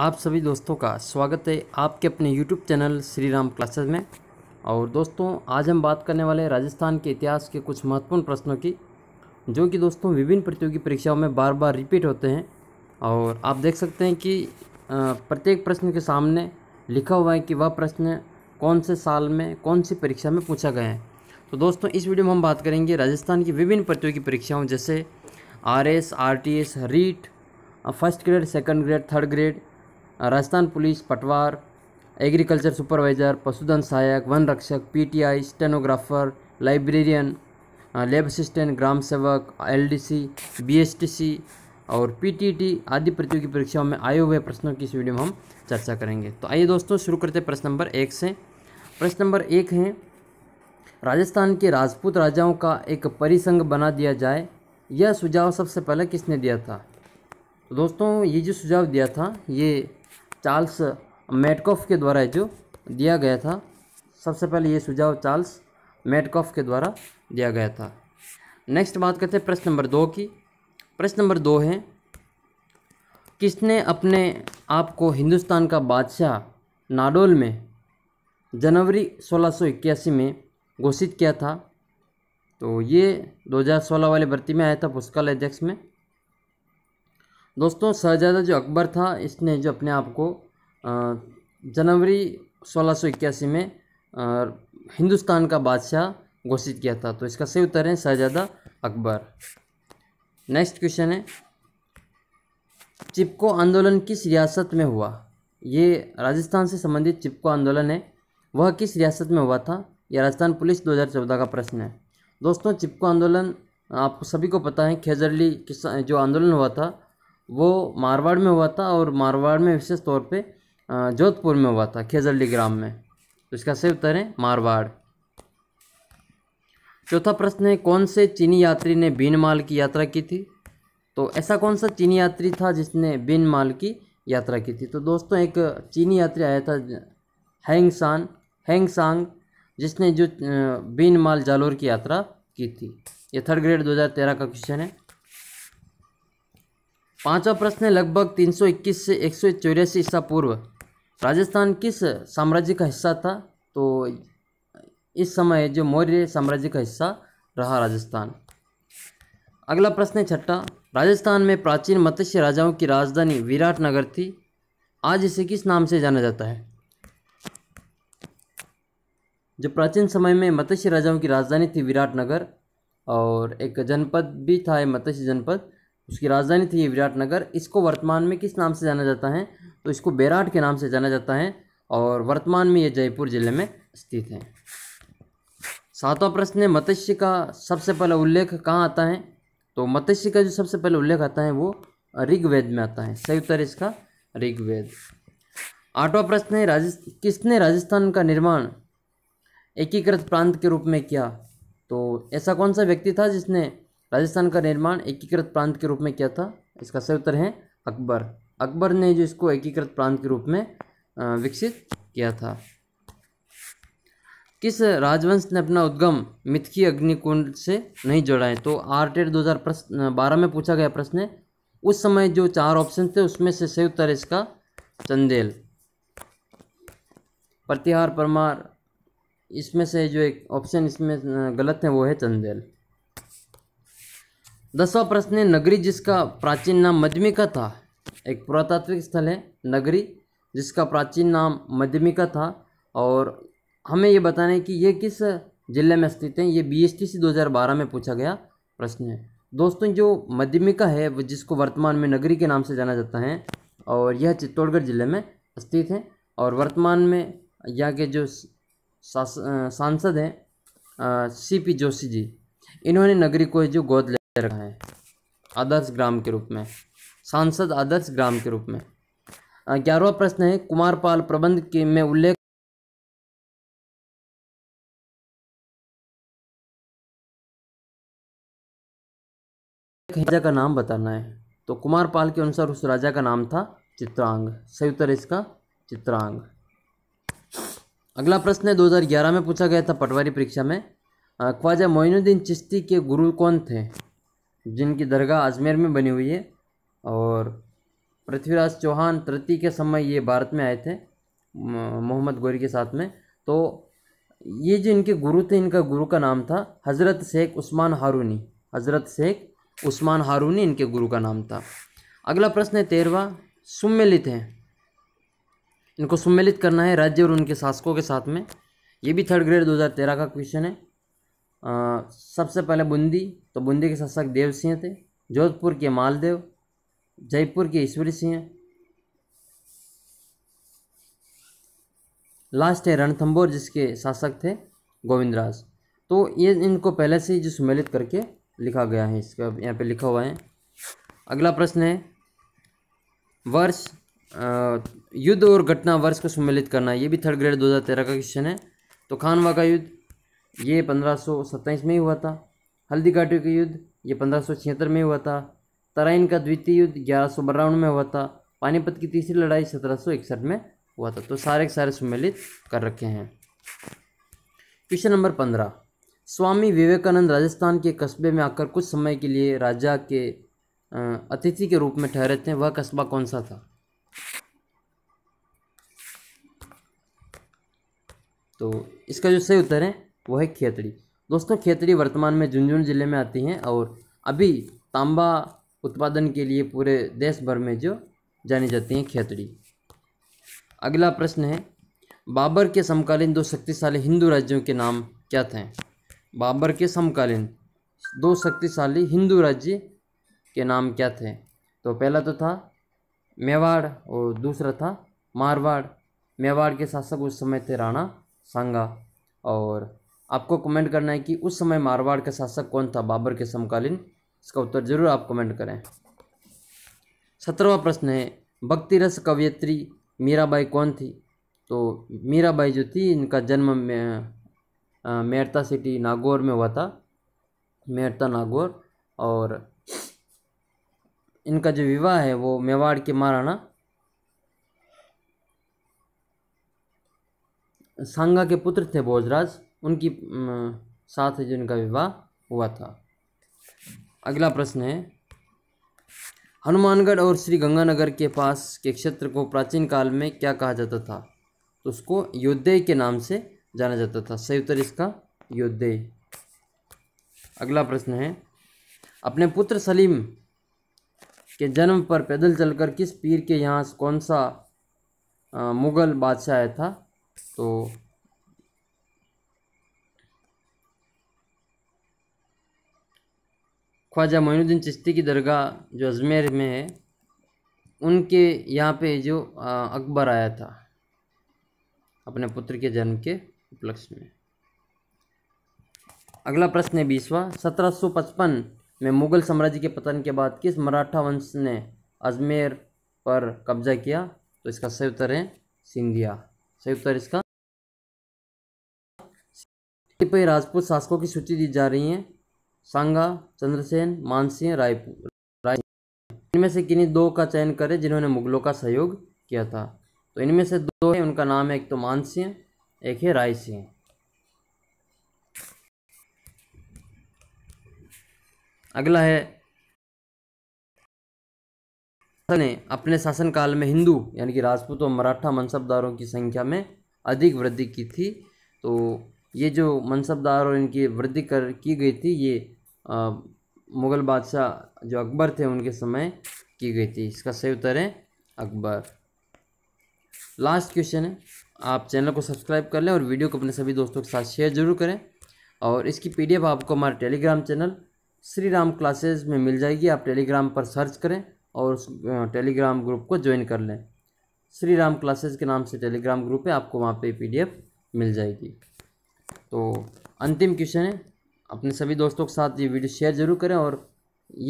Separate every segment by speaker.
Speaker 1: आप सभी दोस्तों का स्वागत है आपके अपने YouTube channel Shri Ram classes में और दोस्तों आज हम बात करने वाले राजस्थान के इतिहास के कुछ महत्वपूर्ण प्रश्नों की जो कि दोस्तों विभिन्न प्रतियोगी परीक्षाओं में बार बार रिपीट होते हैं और आप देख सकते हैं कि प्रत्येक प्रश्न के सामने लिखा हुआ है कि वह प्रश्न कौन से साल में कौन सी परीक्षा में पूछा गया है तो दोस्तों इस वीडियो में हम बात करेंगे राजस्थान की विभिन्न प्रतियोगी परीक्षाओं जैसे R S R T S REET first grade second grade third grade Rajasthan police पटवार एग्रीकल्चर सुपरवाइज़र पशुधन सहायक वन रक्षक PTI stenographer librarian lab assistant ग्राम सेवक एलडीसी बीएसटीसी और पीटीटी आदि प्रतियोगी परीक्षाओं में आए हुए प्रश्नों की इस वीडियो में हम चर्चा करेंगे तो आइए दोस्तों शुरू करते हैं प्रश्न नंबर एक से प्रश्न नंबर एक है राजस्थान के राजपूत राजाओं का एक परिसंघ बना दिया जाए यह सुझाव सबसे पहले किसने दिया था तो दोस्तों ये जो सुझाव दिया था ये चार्ल्स मेटकॉफ के द्वारा जो दिया गया था सबसे पहले ये सुझाव चार्ल्स मेटकॉफ के द्वारा दिया गया था नेक्स्ट बात करते हैं प्रश्न नंबर दो की प्रश्न नंबर दो है किसने अपने आप को हिंदुस्तान का बादशाह नाडोल में जनवरी 1681 में घोषित किया था तो ये 2016 वाले भर्ती में आया था पुस्तकालय अध्यक्ष में दोस्तों शहजादा जो अकबर था इसने जो अपने आप को जनवरी सोलह में हिंदुस्तान का बादशाह घोषित किया था तो इसका सही उत्तर है शहजादा अकबर नेक्स्ट क्वेश्चन है चिपको आंदोलन किस रियासत में हुआ ये राजस्थान से संबंधित चिपको आंदोलन है वह किस रियासत में हुआ था यह राजस्थान पुलिस 2014 का प्रश्न है दोस्तों चिपको आंदोलन आपको सभी को पता है खेजरली किसान जो आंदोलन हुआ था वो मारवाड़ में हुआ था और मारवाड़ में विशेष तौर पे जोधपुर में हुआ था खेजल्डी ग्राम में तो इसका सही उत्तर है मारवाड़ चौथा प्रश्न है कौन से चीनी यात्री ने बीन माल की यात्रा की थी तो ऐसा कौन सा चीनी यात्री था जिसने बीन माल की यात्रा की थी तो दोस्तों एक चीनी यात्री आया था हैंगसान सांग जिसने जो बीन माल जालोर की यात्रा की थी ये थर्ड ग्रेड 2013 का क्वेश्चन है पांचवा प्रश्न है लगभग 321 से एक सौ चौरासी ईसा पूर्व राजस्थान किस साम्राज्य का हिस्सा था तो इस समय जो मौर्य साम्राज्य का हिस्सा रहा राजस्थान अगला प्रश्न है छठा राजस्थान में प्राचीन मत्स्य राजाओं की राजधानी विराट नगर थी आज इसे किस नाम से जाना जाता है जो प्राचीन समय में मत्स्य राजाओं की राजधानी थी विराट नगर और एक जनपद भी था मत्स्य जनपद उसकी राजधानी थी विराटनगर इसको वर्तमान में किस नाम से जाना जाता है तो इसको बैराट के नाम से जाना जाता है और वर्तमान में ये जयपुर ज़िले में स्थित है सातवां प्रश्न है मत्स्य का सबसे पहला उल्लेख कहाँ आता है तो मत्स्य का जो सबसे पहला उल्लेख आता है वो ऋग्वेद में आता है सही उत्तर इसका ऋग्वेद आठवां प्रश्न है राजस्थ किसने राजस्थान का निर्माण एकीकृत प्रांत के रूप में किया तो ऐसा कौन सा व्यक्ति था जिसने राजस्थान का निर्माण एकीकृत प्रांत के रूप में किया था इसका सही उत्तर है अकबर अकबर ने जो इसको एकीकृत प्रांत के रूप में विकसित किया था किस राजवंश ने अपना उद्गम मिथकी अग्निकुंड से नहीं जोड़ा है तो आर टेट दो प्रश्न बारह में पूछा गया प्रश्न है उस समय जो चार ऑप्शन थे उसमें से सही उत्तर इसका चंदेल प्रतिहार परमार इसमें से जो एक ऑप्शन इसमें गलत है वो है चंदेल दसवा प्रश्न है नगरी जिसका प्राचीन नाम मध्यमिका था एक पुरातात्विक स्थल है नगरी जिसका प्राचीन नाम मध्यमिका था और हमें ये बताना है कि ये किस जिले में स्थित है ये बी एस टी सी दो हज़ार बारह में पूछा गया प्रश्न है दोस्तों जो मध्यमिका है वो जिसको वर्तमान में नगरी के नाम से जाना जाता है और यह चित्तौड़गढ़ जिले में स्थित है और वर्तमान में यहाँ के जो सांसद हैं सी पी जोशी जी इन्होंने नगरी को जो गोद रखा है आदर्श ग्राम के रूप में सांसद आदर्श ग्राम के रूप में ग्यारहवा प्रश्न है पाल प्रबंध के में उल्लेख राजा का नाम बताना है तो कुमार पाल के अनुसार उस राजा का नाम था चित्रांग सही उत्तर इसका चित्रांग अगला प्रश्न है 2011 में पूछा गया था पटवारी परीक्षा में ख्वाजा मोइनुद्दीन चिश्ती के गुरु कौन थे जिनकी दरगाह अजमेर में बनी हुई है और पृथ्वीराज चौहान तृतीय के समय ये भारत में आए थे मोहम्मद गौरी के साथ में तो ये जो इनके गुरु थे इनका गुरु का नाम था हज़रत शेख उस्मान हारूनी हज़रत शेख उस्मान हारूनी इनके गुरु का नाम था अगला प्रश्न है तेरवा सुम्मिलित हैं इनको सुम्मिलित करना है राज्य और उनके शासकों के साथ में ये भी थर्ड ग्रेड 2013 का क्वेश्चन है सबसे पहले बूंदी तो बूंदी के शासक देव सिंह थे जोधपुर के मालदेव जयपुर के ईश्वरी सिंह लास्ट है रणथंबोर जिसके शासक थे गोविंदराज तो ये इनको पहले से ही जो सुमेलित करके लिखा गया है इसका यहाँ पे लिखा हुआ है अगला प्रश्न है वर्ष युद्ध और घटना वर्ष को सुमेलित करना ये भी थर्ड ग्रेड 2013 का क्वेश्चन है तो खानवा का युद्ध ये पंद्रह में ही हुआ था हल्दी घाटी का युद्ध ये पंद्रह में हुआ था तराइन का द्वितीय युद्ध ग्यारह में हुआ था पानीपत की तीसरी लड़ाई सत्रह में हुआ था तो सारे के सारे सम्मिलित कर रखे हैं क्वेश्चन नंबर पंद्रह स्वामी विवेकानंद राजस्थान के कस्बे में आकर कुछ समय के लिए राजा के अतिथि के रूप में ठहरे थे वह कस्बा कौन सा था तो इसका जो सही उत्तर है वो है खेतड़ी दोस्तों खेतड़ी वर्तमान में झुंझुनू ज़िले में आती हैं और अभी तांबा उत्पादन के लिए पूरे देश भर में जो जानी जाती हैं खेतड़ी अगला प्रश्न है बाबर के समकालीन दो शक्तिशाली हिंदू राज्यों के नाम क्या थे बाबर के समकालीन दो शक्तिशाली हिंदू राज्य के नाम क्या थे तो पहला तो था मेवाड़ और दूसरा था मारवाड़ मेवाड़ के शासक उस समय थे राणा सांगा और आपको कमेंट करना है कि उस समय मारवाड़ का शासक कौन था बाबर के समकालीन इसका उत्तर जरूर आप कमेंट करें सत्रहवा प्रश्न है भक्ति रस कवयित्री मीराबाई कौन थी तो मीराबाई जो थी इनका जन्म मेरता सिटी नागौर में हुआ था मेरता नागौर और इनका जो विवाह है वो मेवाड़ के महाराणा सांगा के पुत्र थे भोजराज उनकी साथ जो जिनका विवाह हुआ था अगला प्रश्न है हनुमानगढ़ और श्री गंगानगर के पास के क्षेत्र को प्राचीन काल में क्या कहा जाता था तो उसको योद्धे के नाम से जाना जाता था सही उत्तर इसका योद्धे अगला प्रश्न है अपने पुत्र सलीम के जन्म पर पैदल चलकर किस पीर के यहाँ कौन सा मुगल बादशाह आया था तो ख्वाजा मोनुद्दीन चिश्ती की दरगाह जो अजमेर में है उनके यहाँ पे जो अकबर आया था अपने पुत्र के जन्म के उपलक्ष्य में अगला प्रश्न है बीसवा पचपन में मुगल साम्राज्य के पतन के बाद किस मराठा वंश ने अजमेर पर कब्जा किया तो इसका सही उत्तर है सिंधिया सही उत्तर इसका राजपूत शासकों की सूची दी जा रही है सांगा चंद्रसेन मानसिंह रायपुर राय इनमें से किन्हीं दो का चयन करें जिन्होंने मुगलों का सहयोग किया था तो इनमें से दो है उनका नाम है एक तो मानसिंह एक है राय सिंह अगला है ने अपने शासनकाल में हिंदू यानी कि राजपूत और मराठा मनसबदारों की संख्या में अधिक वृद्धि की थी तो ये जो मनसबदार और इनकी वृद्धि कर की गई थी ये मुग़ल बादशाह जो अकबर थे उनके समय की गई थी इसका सही उत्तर है अकबर लास्ट क्वेश्चन है आप चैनल को सब्सक्राइब कर लें और वीडियो को अपने सभी दोस्तों के साथ शेयर जरूर करें और इसकी पी आपको हमारे Telegram channel Shri Ram classes में मिल जाएगी आप टेलीग्राम पर सर्च करें और उस टेलीग्राम ग्रुप को ज्वाइन कर लें श्री राम क्लासेज के नाम से टेलीग्राम ग्रुप है आपको वहाँ पे पीडीएफ मिल जाएगी तो अंतिम क्वेश्चन है अपने सभी दोस्तों के साथ ये वीडियो शेयर ज़रूर करें और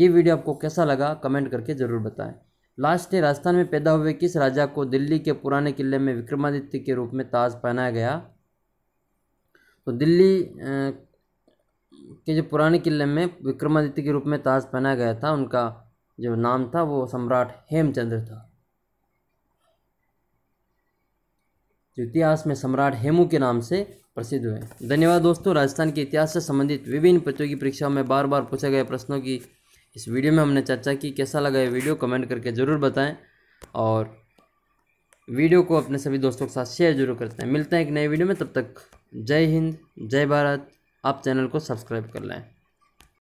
Speaker 1: ये वीडियो आपको कैसा लगा कमेंट करके ज़रूर बताएं लास्ट ने राजस्थान में पैदा हुए किस राजा को दिल्ली के पुराने किले में विक्रमादित्य के रूप में ताज पहनाया गया तो दिल्ली के जो पुराने किले में विक्रमादित्य के रूप में ताज पहनाया गया था उनका जो नाम था वो सम्राट हेमचंद्र था इतिहास में सम्राट हेमू के नाम से प्रसिद्ध हुए धन्यवाद दोस्तों राजस्थान के इतिहास से संबंधित विभिन्न प्रतियोगी परीक्षाओं में बार बार पूछे गए प्रश्नों की इस वीडियो में हमने चर्चा की कैसा लगा ये वीडियो कमेंट करके ज़रूर बताएं और वीडियो को अपने सभी दोस्तों के साथ शेयर जरूर करते हैं मिलते हैं एक नए वीडियो में तब तक जय हिंद जय भारत आप चैनल को सब्सक्राइब कर लें